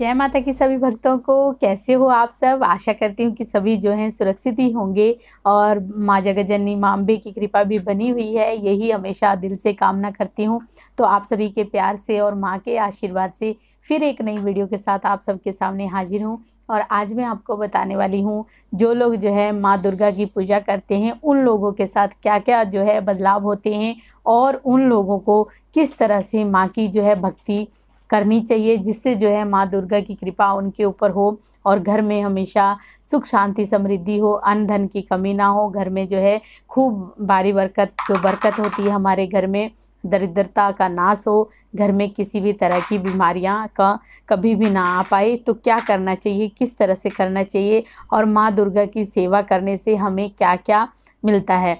जय माता की सभी भक्तों को कैसे हो आप सब आशा करती हूँ कि सभी जो हैं सुरक्षित ही होंगे और माँ जगजननी माँ अम्बे की कृपा भी बनी हुई है यही हमेशा दिल से कामना करती हूँ तो आप सभी के प्यार से और माँ के आशीर्वाद से फिर एक नई वीडियो के साथ आप सबके सामने हाजिर हूँ और आज मैं आपको बताने वाली हूँ जो लोग जो है माँ दुर्गा की पूजा करते हैं उन लोगों के साथ क्या क्या जो है बदलाव होते हैं और उन लोगों को किस तरह से माँ की जो है भक्ति करनी चाहिए जिससे जो है माँ दुर्गा की कृपा उनके ऊपर हो और घर में हमेशा सुख शांति समृद्धि हो अन्न धन की कमी ना हो घर में जो है खूब बारी बरकत जो बरकत होती है हमारे घर में दरिद्रता का नाश हो घर में किसी भी तरह की बीमारियां का कभी भी ना आ पाए तो क्या करना चाहिए किस तरह से करना चाहिए और माँ दुर्गा की सेवा करने से हमें क्या क्या मिलता है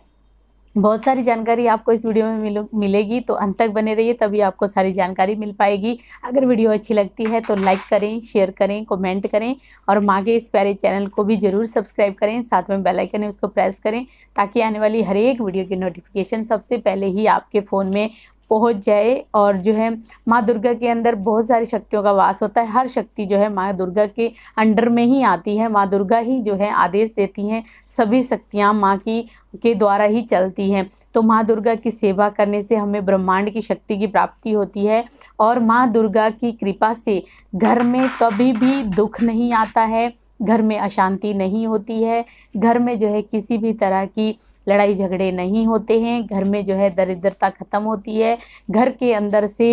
बहुत सारी जानकारी आपको इस वीडियो में मिलेगी तो अंत तक बने रहिए तभी आपको सारी जानकारी मिल पाएगी अगर वीडियो अच्छी लगती है तो लाइक करें शेयर करें कमेंट करें और माँ के इस प्यारे चैनल को भी ज़रूर सब्सक्राइब करें साथ में बेल आइकन है उसको प्रेस करें ताकि आने वाली हर एक वीडियो की नोटिफिकेशन सबसे पहले ही आपके फ़ोन में पहुँच जाए और जो है माँ दुर्गा के अंदर बहुत सारी शक्तियों का वास होता है हर शक्ति जो है माँ दुर्गा के अंडर में ही आती है माँ दुर्गा ही जो है आदेश देती हैं सभी शक्तियाँ माँ की के द्वारा ही चलती हैं तो माँ दुर्गा की सेवा करने से हमें ब्रह्मांड की शक्ति की प्राप्ति होती है और माँ दुर्गा की कृपा से घर में कभी भी दुख नहीं आता है घर में अशांति नहीं होती है घर में जो है किसी भी तरह की लड़ाई झगड़े नहीं होते हैं घर में जो है दरिद्रता ख़त्म होती है घर के अंदर से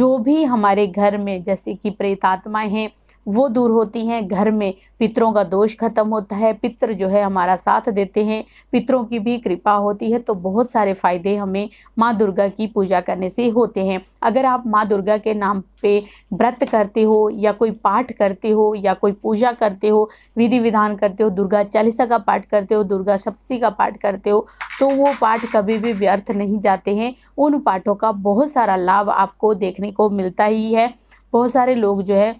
जो भी हमारे घर में जैसे कि प्रेतात्माएं हैं वो दूर होती हैं घर में पितरों का दोष खत्म होता है पितर जो है हमारा साथ देते हैं पितरों की भी कृपा होती है तो बहुत सारे फ़ायदे हमें माँ दुर्गा की पूजा करने से होते हैं अगर आप माँ दुर्गा के नाम पे व्रत करते हो या कोई पाठ करते हो या कोई पूजा करते हो विधि विधान करते हो दुर्गा चालीसा का पाठ करते हो दुर्गा सप्ती का पाठ करते हो तो वो पाठ कभी भी व्यर्थ नहीं जाते हैं उन पाठों का बहुत सारा लाभ आपको देखने को मिलता ही है बहुत सारे लोग जो है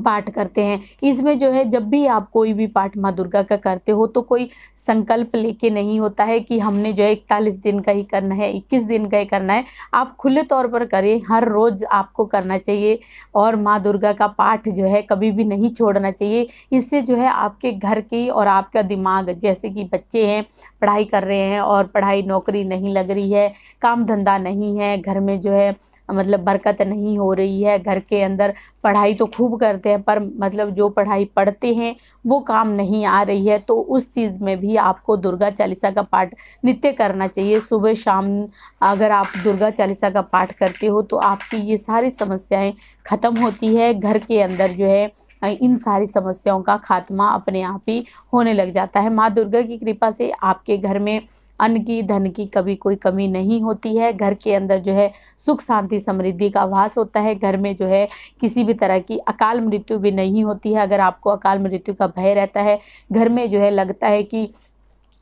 पाठ करते हैं इसमें जो है जब भी आप कोई भी पाठ माँ दुर्गा का करते हो तो कोई संकल्प लेके नहीं होता है कि हमने जो है इकतालीस दिन का ही करना है इक्कीस दिन का ही करना है आप खुले तौर पर करें हर रोज़ आपको करना चाहिए और माँ दुर्गा का पाठ जो है कभी भी नहीं छोड़ना चाहिए इससे जो है आपके घर की और आपका दिमाग जैसे कि बच्चे हैं पढ़ाई कर रहे हैं और पढ़ाई नौकरी नहीं लग रही है काम धंधा नहीं है घर में जो है मतलब बरकत नहीं हो रही है घर के अंदर पढ़ाई तो खूब करते हैं पर मतलब जो पढ़ाई पढ़ते हैं वो काम नहीं आ रही है तो उस चीज़ में भी आपको दुर्गा चालीसा का पाठ नित्य करना चाहिए सुबह शाम अगर आप दुर्गा चालीसा का पाठ करते हो तो आपकी ये सारी समस्याएं ख़त्म होती है घर के अंदर जो है इन सारी समस्याओं का खात्मा अपने आप ही होने लग जाता है माँ दुर्गा की कृपा से आपके घर में अन्न की धन की कभी कोई कमी नहीं होती है घर के अंदर जो है सुख शांति समृद्धि का वास होता है घर में जो है किसी भी तरह की अकाल मृत्यु भी नहीं होती है अगर आपको अकाल मृत्यु का भय रहता है घर में जो है लगता है कि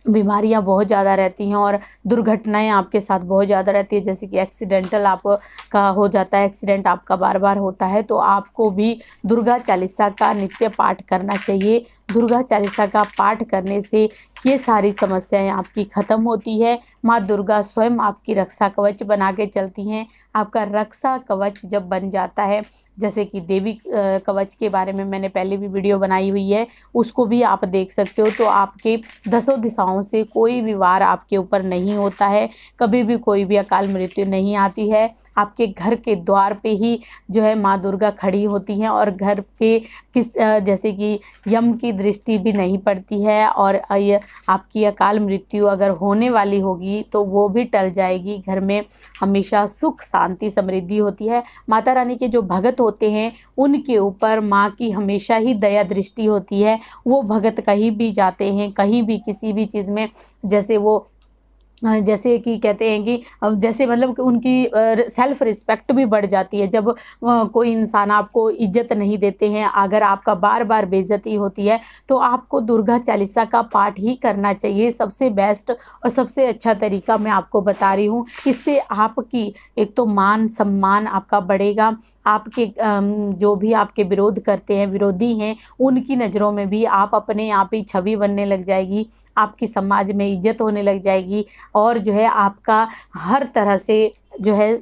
बीमारियां बहुत ज़्यादा रहती हैं और दुर्घटनाएं आपके साथ बहुत ज़्यादा रहती है जैसे कि एक्सीडेंटल आपका हो जाता है एक्सीडेंट आपका बार बार होता है तो आपको भी दुर्गा चालीसा का नित्य पाठ करना चाहिए दुर्गा चालीसा का पाठ करने से ये सारी समस्याएं आपकी ख़त्म होती है माँ दुर्गा स्वयं आपकी रक्षा कवच बना के चलती हैं आपका रक्षा कवच जब बन जाता है जैसे कि देवी कवच के बारे में मैंने पहले भी वीडियो बनाई हुई है उसको भी आप देख सकते हो तो आपके दसों दिशाओं कृपाओं से कोई भी वार आपके ऊपर नहीं होता है कभी भी कोई भी अकाल मृत्यु नहीं आती है आपके घर के द्वार पे ही जो है माँ दुर्गा खड़ी होती हैं और घर पे किस जैसे कि यम की दृष्टि भी नहीं पड़ती है और आपकी अकाल मृत्यु अगर होने वाली होगी तो वो भी टल जाएगी घर में हमेशा सुख शांति समृद्धि होती है माता रानी के जो भगत होते हैं उनके ऊपर माँ की हमेशा ही दया दृष्टि होती है वो भगत कहीं भी जाते हैं कहीं भी किसी भी चीज़ चीज़ में जैसे वो जैसे कि कहते हैं कि जैसे मतलब उनकी सेल्फ रिस्पेक्ट भी बढ़ जाती है जब कोई इंसान आपको इज्जत नहीं देते हैं अगर आपका बार बार बेइज्जती होती है तो आपको दुर्गा चालीसा का पाठ ही करना चाहिए सबसे बेस्ट और सबसे अच्छा तरीका मैं आपको बता रही हूँ इससे आपकी एक तो मान सम्मान आपका बढ़ेगा आपके जो भी आपके विरोध करते हैं विरोधी हैं उनकी नज़रों में भी आप अपने आप ही छवि बनने लग जाएगी आपकी समाज में इज्जत होने लग जाएगी और जो है आपका हर तरह से जो है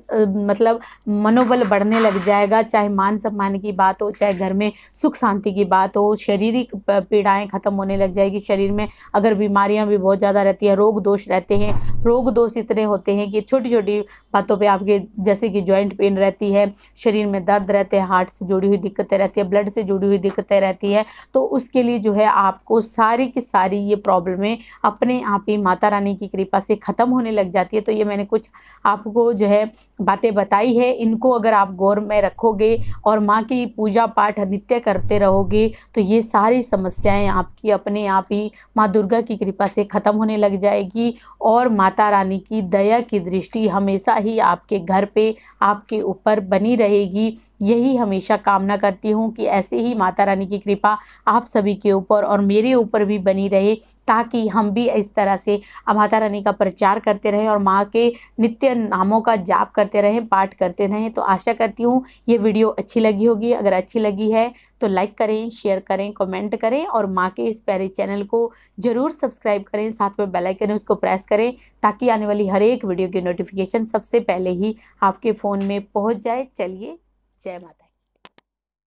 मतलब मनोबल बढ़ने लग जाएगा चाहे मान सम्मान की बात हो चाहे घर में सुख शांति की बात हो शारीरिक पीड़ाएं ख़त्म होने लग जाएगी शरीर में अगर बीमारियां भी बहुत ज़्यादा रहती हैं रोग दोष रहते हैं रोग दोष इतने होते हैं कि छोटी छोटी बातों पर आपके जैसे कि ज्वाइंट पेन रहती है शरीर में दर्द रहते हैं हार्ट से जुड़ी हुई दिक्कतें रहती है ब्लड से जुड़ी हुई दिक्कतें रहती है तो उसके लिए जो है आपको सारी की सारी ये प्रॉब्लमें अपने आप ही माता रानी की कृपा से ख़त्म होने लग जाती है तो ये मैंने कुछ आपको जो है बातें बताई है इनको अगर आप गौर में रखोगे और माँ की पूजा पाठ नित्य करते रहोगे तो ये सारी समस्याएं आपकी अपने आप ही माँ दुर्गा की कृपा से ख़त्म होने लग जाएगी और माता रानी की दया की दृष्टि हमेशा ही आपके घर पे आपके ऊपर बनी रहेगी यही हमेशा कामना करती हूँ कि ऐसे ही माता रानी की कृपा आप सभी के ऊपर और मेरे ऊपर भी बनी रहे ताकि हम भी इस तरह से माता रानी का प्रचार करते रहें और माँ के नित्य नामों का जाप करते रहें पाठ करते रहें तो आशा करती हूँ ये वीडियो अच्छी लगी होगी अगर अच्छी लगी है तो लाइक करें शेयर करें कमेंट करें और माँ के इस प्यारे चैनल को ज़रूर सब्सक्राइब करें साथ में बेलाइकन उसको प्रेस करें ताकि आने वाली हर एक वीडियो की नोटिफिकेशन सबसे पहले ही आपके फ़ोन में पहुँच जाए चलिए जय माता